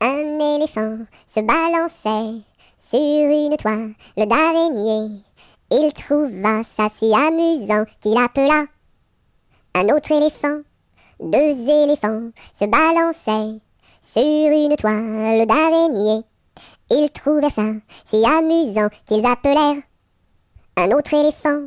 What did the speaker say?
Un éléphant se balançait sur une toile d'araignée. Il trouva ça si amusant qu'il appela un autre éléphant. Deux éléphants se balançaient sur une toile d'araignée. Ils trouvèrent ça si amusant qu'ils appelèrent un autre éléphant.